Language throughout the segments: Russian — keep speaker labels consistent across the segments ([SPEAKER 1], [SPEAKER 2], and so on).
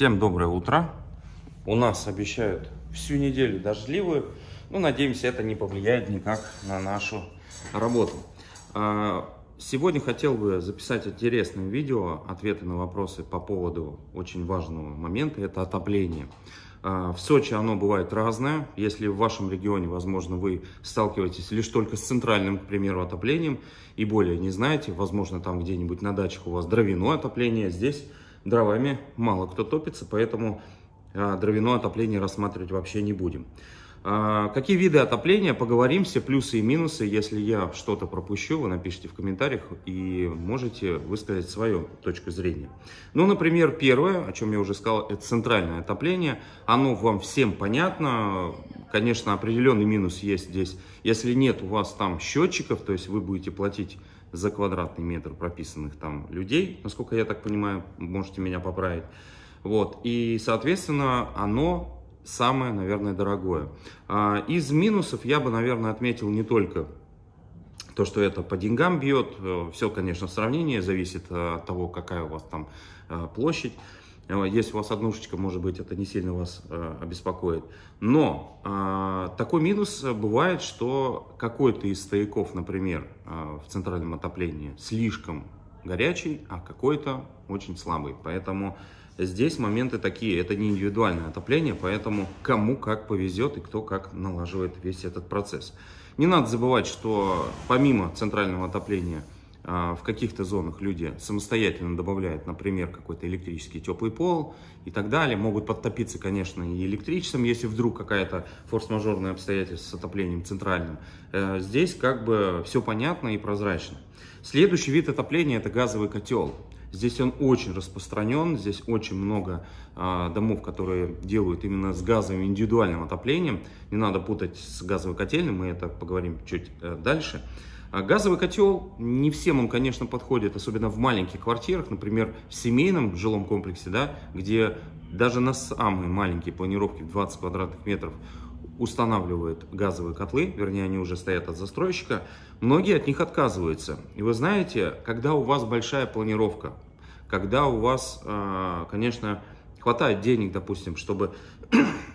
[SPEAKER 1] Всем доброе утро. У нас обещают всю неделю дождливую. Ну, надеемся, это не повлияет никак на нашу работу. А, сегодня хотел бы записать интересное видео, ответы на вопросы по поводу очень важного момента, это отопление. А, в Сочи оно бывает разное. Если в вашем регионе, возможно, вы сталкиваетесь лишь только с центральным, к примеру, отоплением и более не знаете, возможно, там где-нибудь на дачах у вас дровяное отопление, а здесь дровами мало кто топится, поэтому а, дровяное отопление рассматривать вообще не будем. А, какие виды отопления, поговорим, все плюсы и минусы. Если я что-то пропущу, вы напишите в комментариях и можете высказать свою точку зрения. Ну, например, первое, о чем я уже сказал, это центральное отопление. Оно вам всем понятно. Конечно, определенный минус есть здесь. Если нет у вас там счетчиков, то есть вы будете платить за квадратный метр прописанных там людей, насколько я так понимаю, можете меня поправить. Вот, и, соответственно, оно самое, наверное, дорогое. А, из минусов я бы, наверное, отметил не только то, что это по деньгам бьет, э, все, конечно, в сравнении зависит э, от того, какая у вас там э, площадь. Э, если у вас однушечка, может быть, это не сильно вас э, обеспокоит. Но э, такой минус бывает, что какой-то из стояков, например, в центральном отоплении слишком горячий, а какой-то очень слабый. Поэтому здесь моменты такие, это не индивидуальное отопление, поэтому кому как повезет и кто как налаживает весь этот процесс. Не надо забывать, что помимо центрального отопления – а, в каких-то зонах люди самостоятельно добавляют, например, какой-то электрический теплый пол и так далее. Могут подтопиться, конечно, и электричеством, если вдруг какая-то форс-мажорное обстоятельство с отоплением центральным. Э, здесь как бы все понятно и прозрачно. Следующий вид отопления – это газовый котел. Здесь он очень распространен, здесь очень много э, домов, которые делают именно с газовым индивидуальным отоплением. Не надо путать с газовой котельной, мы это поговорим чуть э, дальше. А газовый котел, не всем он, конечно, подходит, особенно в маленьких квартирах, например, в семейном жилом комплексе, да, где даже на самые маленькие планировки в 20 квадратных метров устанавливают газовые котлы, вернее, они уже стоят от застройщика, многие от них отказываются. И вы знаете, когда у вас большая планировка, когда у вас, а, конечно, хватает денег, допустим, чтобы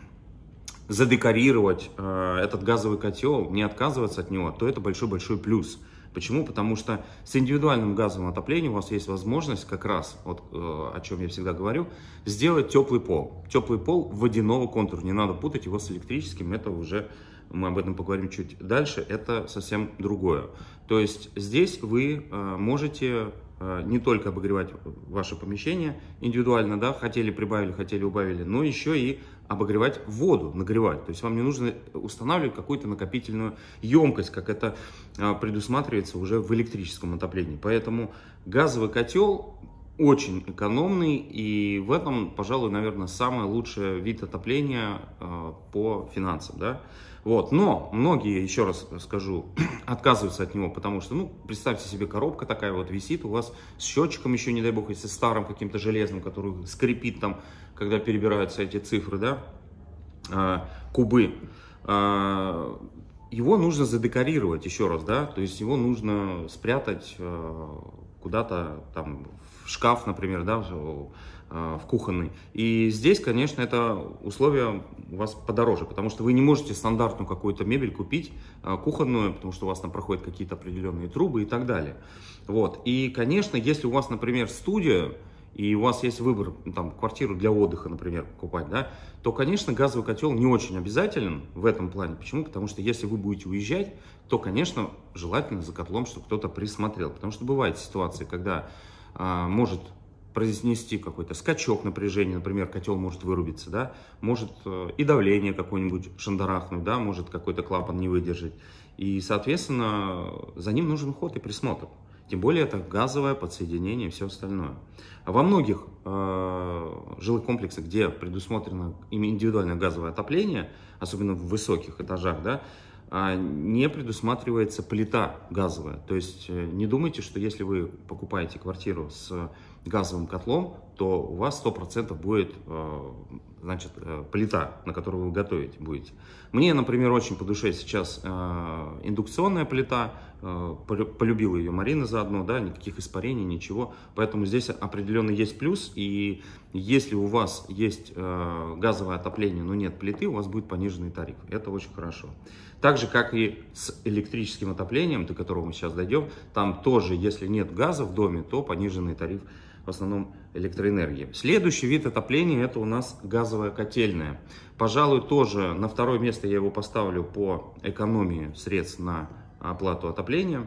[SPEAKER 1] задекорировать а, этот газовый котел, не отказываться от него, то это большой-большой плюс – Почему? Потому что с индивидуальным газовым отоплением у вас есть возможность как раз, вот, э, о чем я всегда говорю, сделать теплый пол. Теплый пол водяного контура. Не надо путать его с электрическим, это уже мы об этом поговорим чуть дальше, это совсем другое. То есть здесь вы э, можете э, не только обогревать ваше помещение индивидуально, да, хотели прибавили, хотели убавили, но еще и обогревать воду, нагревать. То есть вам не нужно устанавливать какую-то накопительную емкость, как это э, предусматривается уже в электрическом отоплении. Поэтому газовый котел очень экономный, и в этом, пожалуй, наверное, самый лучший вид отопления э, по финансам, да. Вот, но многие, еще раз скажу, отказываются от него, потому что, ну, представьте себе, коробка такая вот висит у вас с счетчиком еще, не дай бог, если старым каким-то железным, который скрипит там, когда перебираются эти цифры, да, э, кубы. Э, его нужно задекорировать, еще раз, да, то есть его нужно спрятать э, куда-то там в шкаф, например, да, в, э, в кухонный. И здесь, конечно, это условия у вас подороже, потому что вы не можете стандартную какую-то мебель купить, э, кухонную, потому что у вас там проходят какие-то определенные трубы и так далее. Вот. И, конечно, если у вас, например, студия, и у вас есть выбор, ну, там, квартиру для отдыха, например, покупать, да, то, конечно, газовый котел не очень обязателен в этом плане. Почему? Потому что если вы будете уезжать, то, конечно, желательно за котлом, чтобы кто-то присмотрел. Потому что бывают ситуации, когда а, может произнести какой-то скачок напряжения, например, котел может вырубиться, да, может э, и давление какое-нибудь шандарахнуть, да, может какой-то клапан не выдержать. И, соответственно, за ним нужен ход и присмотр. Тем более это газовое подсоединение и все остальное. во многих э, жилых комплексах, где предусмотрено индивидуальное газовое отопление, особенно в высоких этажах, да, а не предусматривается плита газовая. То есть э, не думайте, что если вы покупаете квартиру с газовым котлом, то у вас 100% будет э, значит, э, плита, на которую вы готовить будете. Мне, например, очень по душе сейчас э, индукционная плита, полюбила ее Марина заодно, да, никаких испарений, ничего, поэтому здесь определенно есть плюс, и если у вас есть газовое отопление, но нет плиты, у вас будет пониженный тариф, это очень хорошо. Так же, как и с электрическим отоплением, до которого мы сейчас дойдем, там тоже, если нет газа в доме, то пониженный тариф в основном электроэнергии. Следующий вид отопления это у нас газовая котельная. Пожалуй, тоже на второе место я его поставлю по экономии средств на оплату отопления.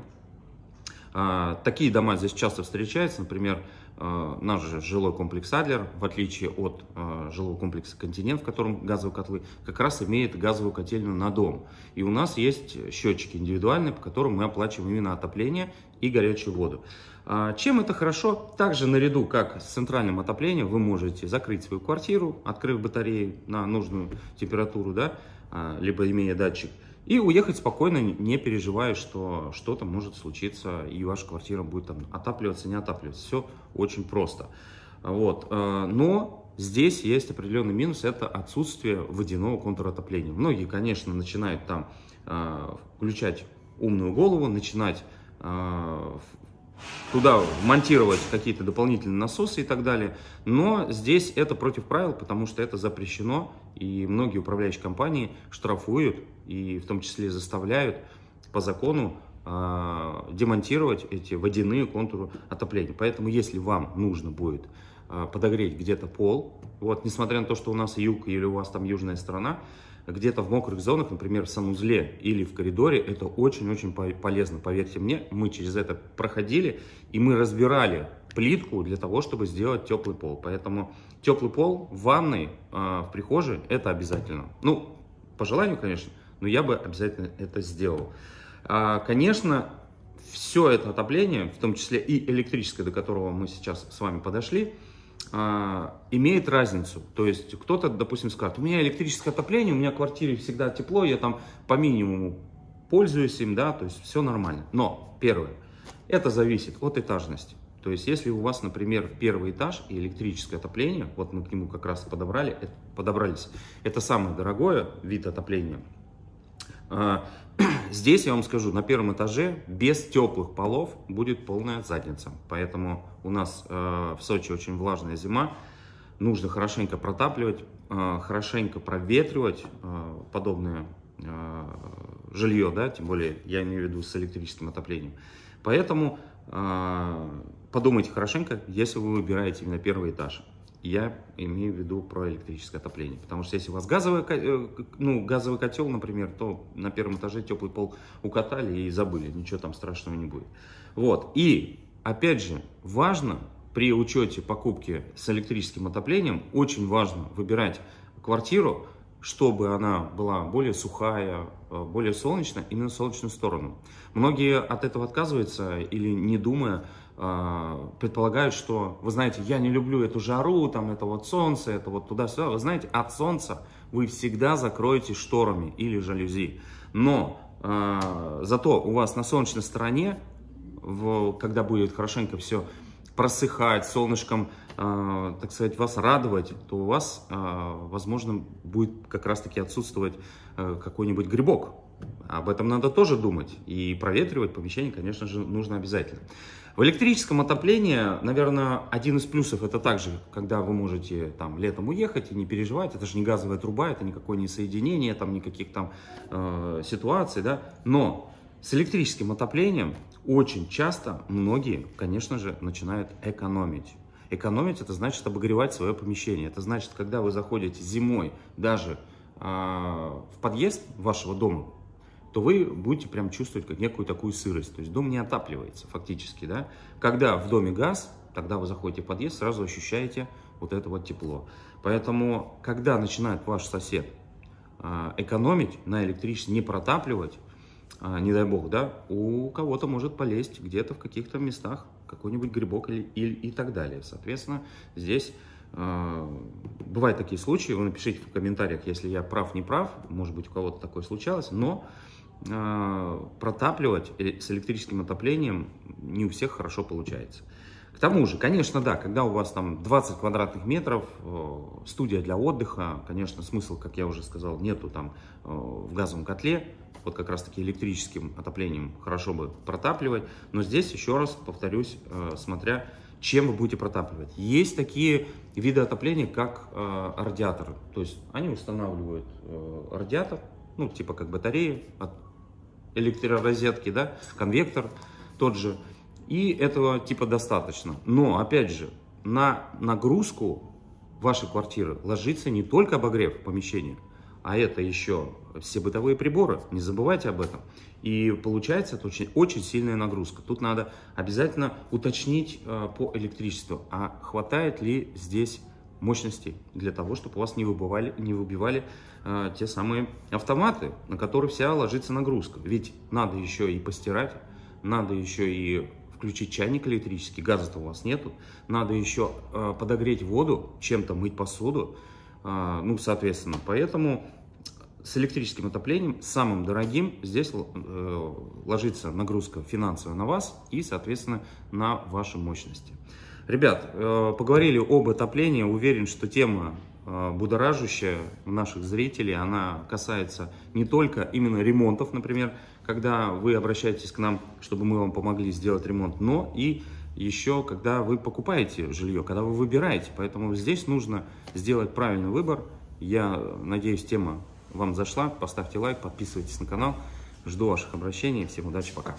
[SPEAKER 1] А, такие дома здесь часто встречаются, например, а, наш же жилой комплекс Адлер, в отличие от а, жилого комплекса Континент, в котором газовые котлы, как раз имеет газовую котельную на дом. И у нас есть счетчики индивидуальные, по которым мы оплачиваем именно отопление и горячую воду. А, чем это хорошо? Также наряду, как с центральным отоплением, вы можете закрыть свою квартиру, открыв батареи на нужную температуру, да, а, либо имея датчик, и уехать спокойно, не переживая, что что-то может случиться, и ваша квартира будет там отапливаться, не отапливаться. Все очень просто. Вот. А, но здесь есть определенный минус, это отсутствие водяного контратопления. Многие, конечно, начинают там включать умную голову, начинать туда монтировать какие-то дополнительные насосы и так далее. Но здесь это против правил, потому что это запрещено, и многие управляющие компании штрафуют и в том числе заставляют по закону э, демонтировать эти водяные контуры отопления. Поэтому если вам нужно будет э, подогреть где-то пол, вот, несмотря на то, что у нас юг или у вас там южная сторона, где-то в мокрых зонах, например, в санузле или в коридоре, это очень-очень полезно, поверьте мне. Мы через это проходили, и мы разбирали плитку для того, чтобы сделать теплый пол. Поэтому теплый пол в ванной, а, в прихожей, это обязательно. Ну, по желанию, конечно, но я бы обязательно это сделал. А, конечно, все это отопление, в том числе и электрическое, до которого мы сейчас с вами подошли, а, имеет разницу. То есть кто-то, допустим, скажет, у меня электрическое отопление, у меня в квартире всегда тепло, я там по минимуму пользуюсь им, да, то есть все нормально. Но, первое, это зависит от этажности. То есть, если у вас, например, первый этаж и электрическое отопление, вот мы к нему как раз подобрали, э, подобрались, это самое дорогое вид отопления – а, здесь, я вам скажу, на первом этаже без теплых полов будет полная задница. Поэтому у нас э, в Сочи очень влажная зима. Нужно хорошенько протапливать, э, хорошенько проветривать э, подобное жилье, да, тем более я имею в виду с электрическим отоплением. Поэтому подумайте хорошенько, если вы выбираете именно первый этаж я имею в виду про электрическое отопление. Потому что если у вас газовый, э, ну, газовый котел, например, то на первом этаже теплый пол укатали и забыли, ничего там страшного не будет. Вот. И, опять же, важно при учете покупки с электрическим отоплением, очень важно выбирать квартиру, чтобы она была более сухая, э, более солнечная, именно в солнечную сторону. Многие от этого отказываются или не думая, а, предполагают, что, вы знаете, я не люблю эту жару, там, это вот солнце, это вот туда-сюда. Вы знаете, от солнца вы всегда закроете шторами или жалюзи. Но э, зато у вас на солнечной стороне, в, когда будет хорошенько все просыхать, солнышком, э, так сказать, вас радовать, то у вас, э, возможно, будет как раз-таки отсутствовать э, какой-нибудь грибок, об этом надо тоже думать. И проветривать помещение, конечно же, нужно обязательно. В электрическом отоплении, наверное, один из плюсов это также, когда вы можете там летом уехать и не переживать. Это же не газовая труба, это никакое не соединение, там никаких там э, ситуаций, да. Но с электрическим отоплением очень часто многие, конечно же, начинают экономить. Экономить это значит обогревать свое помещение. Это значит, когда вы заходите зимой даже э, в подъезд вашего дома, то вы будете прям чувствовать как некую такую сырость. То есть дом не отапливается фактически, да. Когда в доме газ, тогда вы заходите в подъезд, сразу ощущаете вот это вот тепло. Поэтому, когда начинает ваш сосед а, экономить на электричестве, не протапливать, а, не дай бог, да, у кого-то может полезть где-то в каких-то местах какой-нибудь грибок или, или и так далее. Соответственно, здесь а, бывают такие случаи, вы напишите в комментариях, если я прав, не прав, может быть, у кого-то такое случалось, но Э, протапливать э, с электрическим отоплением не у всех хорошо получается. К тому же, конечно, да, когда у вас там 20 квадратных метров, э, студия для отдыха, конечно, смысл, как я уже сказал, нету там в газовом котле, вот как раз таки электрическим отоплением хорошо бы протапливать, но здесь, еще раз повторюсь, смотря чем вы будете протапливать. Есть такие виды отопления, как радиатор, то есть они устанавливают радиатор, ну, типа как батареи, от, электророзетки, да, конвектор тот же. И этого типа достаточно. Но, опять же, на нагрузку вашей квартиры ложится не только обогрев помещения, а это еще все бытовые приборы, не забывайте об этом. И получается это очень, очень сильная нагрузка. Тут надо обязательно уточнить э, по электричеству, а хватает ли здесь мощности для того, чтобы у вас не, выбивали, не выбивали э, те самые автоматы, на которые вся ложится нагрузка. Ведь надо еще и постирать, надо еще и включить чайник электрический, газа-то у вас нету, надо еще э, подогреть воду, чем-то мыть посуду, э, ну, соответственно. Поэтому с электрическим отоплением, самым дорогим, здесь э, ложится нагрузка финансовая на вас и, соответственно, на ваши мощности. Ребят, э, поговорили об отоплении. Уверен, что тема э, будоражущая у наших зрителей, она касается не только именно ремонтов, например, когда вы обращаетесь к нам, чтобы мы вам помогли сделать ремонт, но и еще когда вы покупаете жилье, когда вы выбираете. Поэтому здесь нужно сделать правильный выбор. Я надеюсь, тема вам зашла. Поставьте лайк, подписывайтесь на канал. Жду ваших обращений. Всем удачи, пока.